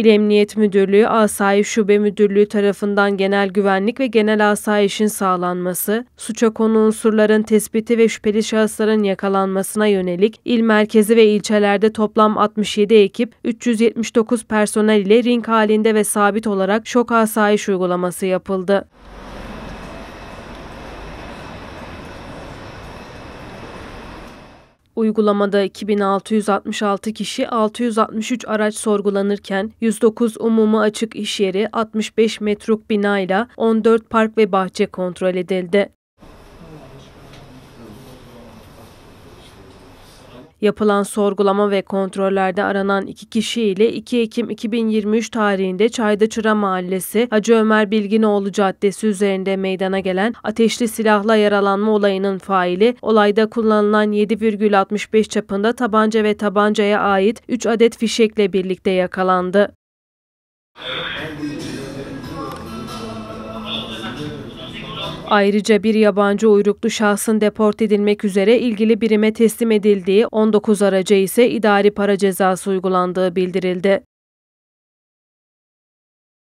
İl Emniyet Müdürlüğü Asayiş Şube Müdürlüğü tarafından genel güvenlik ve genel asayişin sağlanması, suça konu unsurların tespiti ve şüpheli şahısların yakalanmasına yönelik il merkezi ve ilçelerde toplam 67 ekip, 379 personel ile ring halinde ve sabit olarak şok asayiş uygulaması yapıldı. Uygulamada 2666 kişi 663 araç sorgulanırken 109 umuma açık iş yeri 65 metruk binayla 14 park ve bahçe kontrol edildi. Yapılan sorgulama ve kontrollerde aranan iki kişi ile 2 Ekim 2023 tarihinde Çaydaçıra Mahallesi Hacı Ömer Bilginoğlu Caddesi üzerinde meydana gelen ateşli silahla yaralanma olayının faili olayda kullanılan 7,65 çapında tabanca ve tabancaya ait 3 adet fişekle birlikte yakalandı. Evet. Ayrıca bir yabancı uyruklu şahsın deport edilmek üzere ilgili birime teslim edildiği 19 araca ise idari para cezası uygulandığı bildirildi.